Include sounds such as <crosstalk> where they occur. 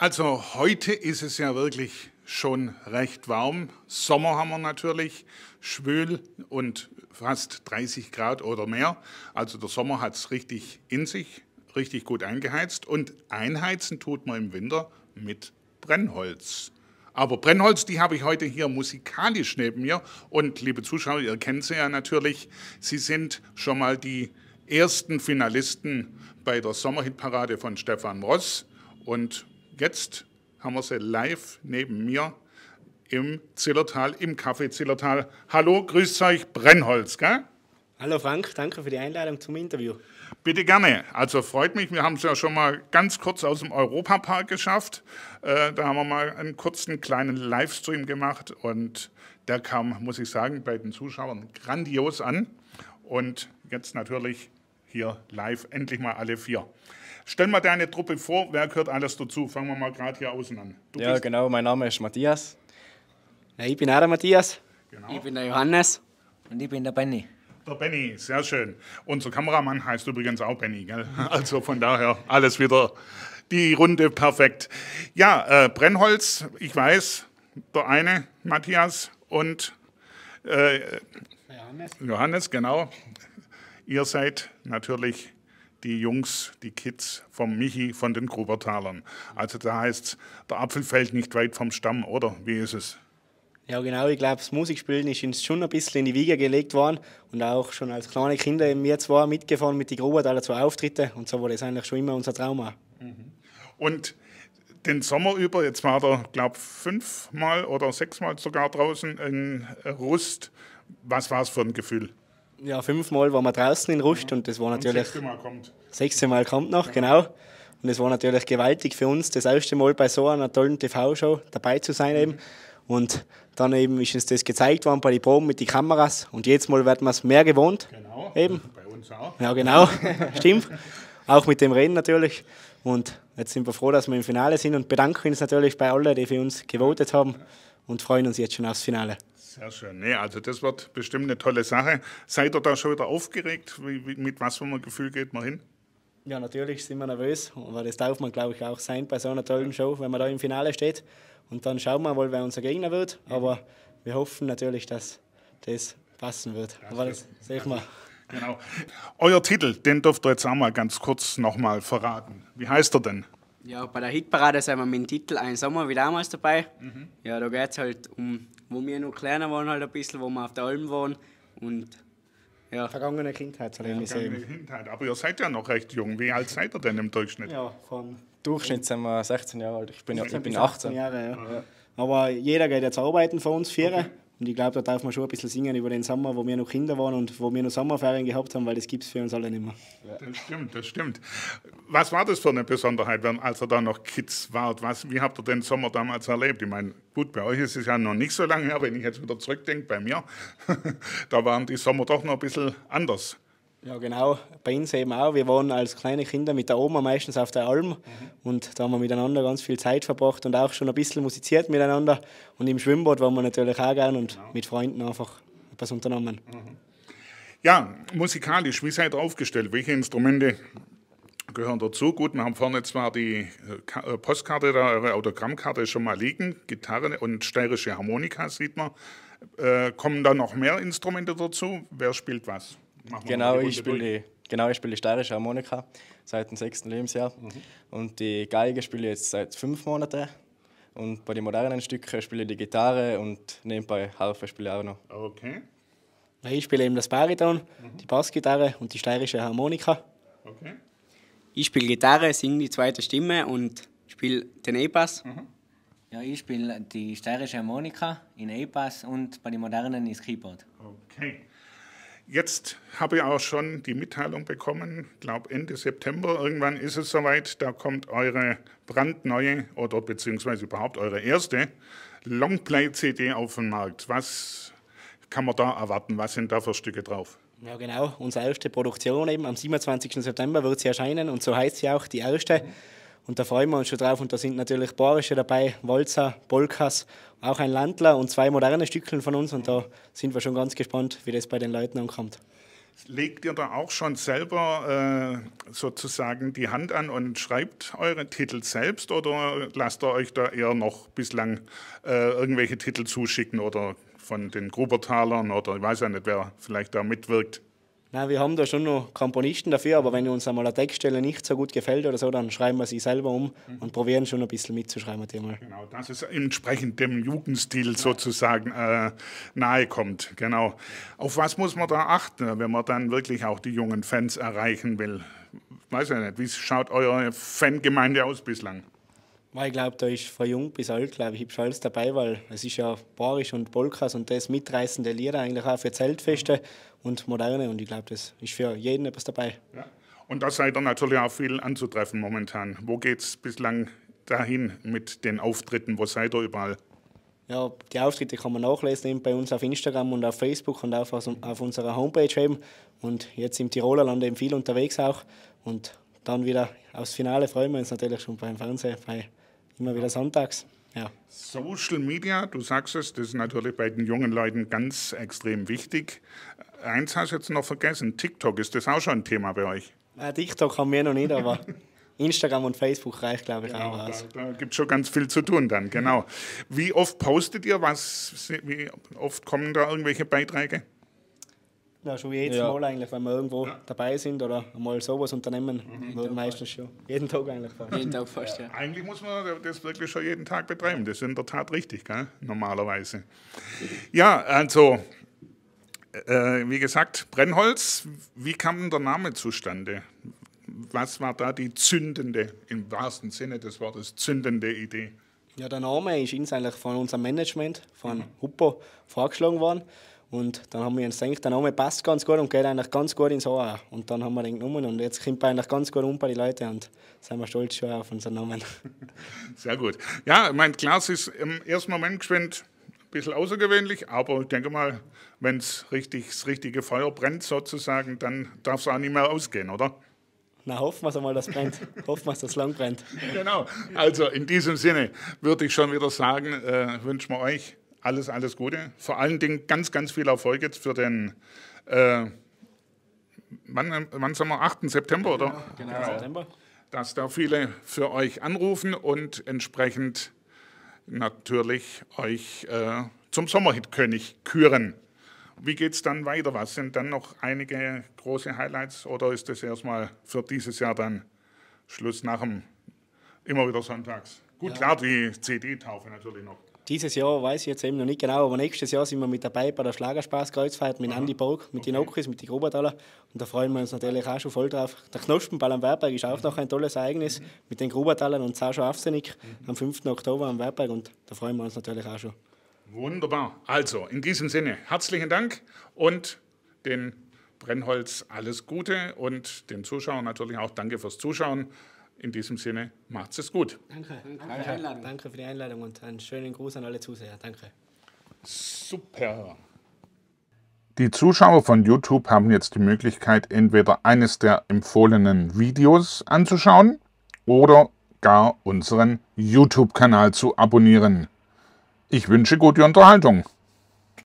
Also heute ist es ja wirklich schon recht warm. Sommer haben wir natürlich, schwül und fast 30 Grad oder mehr. Also der Sommer hat es richtig in sich, richtig gut eingeheizt. Und einheizen tut man im Winter mit Brennholz. Aber Brennholz, die habe ich heute hier musikalisch neben mir. Und liebe Zuschauer, ihr kennt sie ja natürlich. Sie sind schon mal die ersten Finalisten bei der Sommerhitparade von Stefan Ross. Und Jetzt haben wir sie live neben mir im Zillertal, im Café Zillertal. Hallo, grüßt euch, Brennholz, gell? Hallo Frank, danke für die Einladung zum Interview. Bitte gerne. Also freut mich, wir haben es ja schon mal ganz kurz aus dem Europapark geschafft. Äh, da haben wir mal einen kurzen kleinen Livestream gemacht und der kam, muss ich sagen, bei den Zuschauern grandios an. Und jetzt natürlich hier live endlich mal alle vier. Stell mal deine Truppe vor, wer gehört alles dazu? Fangen wir mal gerade hier außen an. Du ja, genau, mein Name ist Matthias. Ja, ich bin auch der Matthias. Genau. Ich bin der Johannes. Und ich bin der Benny. Der Benny, sehr schön. Unser Kameramann heißt übrigens auch Benny, gell? <laughs> Also von daher alles wieder die Runde perfekt. Ja, äh, Brennholz, ich weiß, der eine Matthias und äh, Johannes. Johannes, genau. Ihr seid natürlich die Jungs, die Kids vom Michi von den Grubertalern. Also da heißt der Apfel fällt nicht weit vom Stamm, oder? Wie ist es? Ja, genau. Ich glaube, das Musikspielen ist uns schon ein bisschen in die Wiege gelegt worden und auch schon als kleine Kinder eben wir zwei mitgefahren mit den Grubertaler zu Auftritten und so war das eigentlich schon immer unser Trauma. Mhm. Und den Sommer über, jetzt war er, glaube ich, fünfmal oder sechsmal sogar draußen in Rust. Was war es für ein Gefühl? Ja, fünfmal waren wir draußen in Rust ja. und das war natürlich. Und das Mal kommt sechste Mal kommt noch, genau. Und es war natürlich gewaltig für uns, das erste Mal bei so einer tollen TV-Show dabei zu sein eben. Und dann eben ist uns das gezeigt worden bei den Proben mit den Kameras. Und jedes Mal wird man es mehr gewohnt. Genau. Eben. Bei uns auch. Ja, genau. <laughs> Stimmt. Auch mit dem Reden natürlich. Und jetzt sind wir froh, dass wir im Finale sind und bedanken uns natürlich bei allen, die für uns gewotet haben und freuen uns jetzt schon aufs Finale. Sehr schön. Nee, also das wird bestimmt eine tolle Sache. Seid ihr da schon wieder aufgeregt? Wie, wie, mit was für einem Gefühl geht man hin? Ja, natürlich sind wir nervös, aber das darf man, glaube ich, auch sein bei so einer tollen Show, wenn man da im Finale steht. Und dann schauen wir mal, wer unser Gegner wird. Aber wir hoffen natürlich, dass das passen wird. Aber das sehen wir. Genau. Euer Titel, den dürft ihr jetzt auch mal ganz kurz nochmal verraten. Wie heißt er denn? Ja, bei der Hitparade sind wir mit dem Titel Ein Sommer wie damals dabei. Mhm. Ja, da geht es halt um, wo wir noch kleiner waren, halt ein bisschen, wo wir auf der Alm waren. Und ja. Vergangene Kindheitserlebnisse. Ja, vergangene Kindheit. Aber ihr seid ja noch recht jung. Wie alt seid ihr denn im Durchschnitt? Ja, von. Durchschnitt sind wir 16 Jahre alt. Ich bin, ja, ich bin 18. Jahre, ja. Aber jeder geht jetzt arbeiten von uns, Viere. Okay. Und ich glaube, da darf man schon ein bisschen singen über den Sommer, wo wir noch Kinder waren und wo wir noch Sommerferien gehabt haben, weil das gibt es für uns alle nicht mehr. Das stimmt, das stimmt. Was war das für eine Besonderheit, als ihr da noch Kids wart? Was, wie habt ihr den Sommer damals erlebt? Ich meine, gut, bei euch ist es ja noch nicht so lange her, wenn ich jetzt wieder zurückdenke, bei mir, <laughs> da waren die Sommer doch noch ein bisschen anders. Ja, genau. Bei uns eben auch. Wir waren als kleine Kinder mit der Oma meistens auf der Alm mhm. und da haben wir miteinander ganz viel Zeit verbracht und auch schon ein bisschen musiziert miteinander. Und im Schwimmbad waren wir natürlich auch gern und genau. mit Freunden einfach etwas unternommen. Mhm. Ja, musikalisch, wie seid ihr aufgestellt? Welche Instrumente gehören dazu? Gut, wir haben vorne zwar die äh, äh, Postkarte da, äh, eure Autogrammkarte schon mal liegen, Gitarre und steirische Harmonika sieht man. Äh, kommen da noch mehr Instrumente dazu? Wer spielt was? Genau, genau, ich spiele, genau, ich spiele steirische Harmonika seit dem sechsten Lebensjahr. Mhm. Und die Geige spiele ich jetzt seit fünf Monaten. Und bei den modernen Stücken spiele ich die Gitarre und nebenbei Harfe spiele ich auch noch. Okay. Ich spiele eben das Bariton, mhm. die Bassgitarre und die steirische Harmonika. Okay. Ich spiele Gitarre, singe die zweite Stimme und spiele den E-Bass. Mhm. Ja, ich spiele die steirische Harmonika in E-Bass und bei den modernen ist Keyboard. Okay. Jetzt habe ich auch schon die Mitteilung bekommen, glaube Ende September, irgendwann ist es soweit, da kommt eure brandneue oder beziehungsweise überhaupt eure erste Longplay-CD auf den Markt. Was kann man da erwarten? Was sind da für Stücke drauf? Ja, genau. Unsere erste Produktion eben am 27. September wird sie erscheinen und so heißt sie auch die erste. Und da freuen wir uns schon drauf. Und da sind natürlich Borische dabei, Walzer, Polkas, auch ein Landler und zwei moderne Stückchen von uns. Und da sind wir schon ganz gespannt, wie das bei den Leuten ankommt. Legt ihr da auch schon selber äh, sozusagen die Hand an und schreibt eure Titel selbst oder lasst ihr euch da eher noch bislang äh, irgendwelche Titel zuschicken oder von den Grubertalern oder ich weiß ja nicht, wer vielleicht da mitwirkt? Nein, wir haben da schon noch Komponisten dafür, aber wenn uns einmal eine Textstelle nicht so gut gefällt oder so, dann schreiben wir sie selber um mhm. und probieren schon ein bisschen mitzuschreiben. Mal. Genau, dass es entsprechend dem Jugendstil sozusagen äh, nahe kommt. Genau. Auf was muss man da achten, wenn man dann wirklich auch die jungen Fans erreichen will? Weiß ich nicht, wie schaut eure Fangemeinde aus bislang? Ich glaube, da ist von jung bis alt, glaube ich, ich alles dabei, weil es ist ja Barisch und Polkas und das mitreißende Lieder eigentlich auch für Zeltfeste und moderne und ich glaube, das ist für jeden etwas dabei. Ja. Und da seid ihr natürlich auch viel anzutreffen momentan. Wo geht es bislang dahin mit den Auftritten? Wo seid ihr überall? Ja, die Auftritte kann man nachlesen eben bei uns auf Instagram und auf Facebook und auf, also auf unserer Homepage eben. Und jetzt im Tiroler Land eben viel unterwegs auch. Und dann wieder aufs Finale freuen wir uns natürlich schon beim Fernsehen, bei immer wieder sonntags. Ja. Social Media, du sagst es, das ist natürlich bei den jungen Leuten ganz extrem wichtig. Eins hast du jetzt noch vergessen, TikTok, ist das auch schon ein Thema bei euch? Äh, TikTok haben wir noch nicht, aber <laughs> Instagram und Facebook reicht, glaube ich, genau, auch aus. Da, da gibt es schon ganz viel zu tun dann, genau. Wie oft postet ihr was? Wie oft kommen da irgendwelche Beiträge? Ja, schon jedes ja. Mal eigentlich, wenn wir irgendwo ja. dabei sind oder mal sowas unternehmen, mhm. meistens schon. Jeden Tag eigentlich fast. Jeden Tag fast, ja. Eigentlich muss man das wirklich schon jeden Tag betreiben. Das ist in der Tat richtig, gell? normalerweise. Ja, also, äh, äh wie gesagt, Brennholz, wie kam der Name zustande? Was war da die zündende, im wahrsten Sinne des Wortes, zündende Idee? Ja, der Name ist uns eigentlich von unserem Management, von mhm. Huppo, vorgeschlagen worden. Und dann haben wir uns gedacht, der Name passt ganz gut und geht eigentlich ganz gut ins Ohr. Und dann haben wir den genommen und jetzt kommt er eigentlich ganz gut um bei den Leuten und sind wir stolz schon auf unseren Namen. <laughs> Sehr gut. Ja, ich meine, klar, ist im ersten Moment geschwind ein bisschen außergewöhnlich, aber ich denke mal, wenn es richtig, das richtige Feuer brennt sozusagen, dann darf es auch nicht mehr ausgehen, oder? Na, hoffen wir es einmal, dass es brennt. <laughs> hoffen wir es, dass es lang brennt. Genau. Also in diesem Sinne würde ich schon wieder sagen, äh, wünschen wir euch alles, alles Gute. Vor allen Dingen ganz, ganz viel Erfolg jetzt für den, äh, wann, wann sind wir, 8. September, oder? Genau, genau, genau. September. Dass da viele für euch anrufen und entsprechend natürlich euch äh, zum Sommerhitkönig küren. Wie geht es dann weiter? Was sind dann noch einige große Highlights oder ist das erstmal für dieses Jahr dann Schluss nach dem immer wieder sonntags? Gut, ja. klar, die CD-Taufe natürlich noch. Dieses Jahr weiß ich jetzt eben noch nicht genau, aber nächstes Jahr sind wir mit dabei bei der Schlagerspaßkreuzfahrt mit Andy Borg, mit okay. den Okis, mit den Grobataler. Und da freuen wir uns natürlich auch schon voll drauf. Der Knospenball am Werberg ist auch mhm. noch ein tolles Ereignis mhm. mit den Grubertalern und Sascha Afsenik mhm. am 5. Oktober am Werberg. Und da freuen wir uns natürlich auch schon. Wunderbar. Also, in diesem Sinne, herzlichen Dank und den Brennholz alles Gute und den Zuschauern natürlich auch danke fürs Zuschauen. In diesem Sinne, macht's es gut. Danke. Danke. Danke für die Einladung und einen schönen Gruß an alle Zuseher. Danke. Super. Die Zuschauer von YouTube haben jetzt die Möglichkeit, entweder eines der empfohlenen Videos anzuschauen oder gar unseren YouTube-Kanal zu abonnieren. Ich wünsche gute Unterhaltung.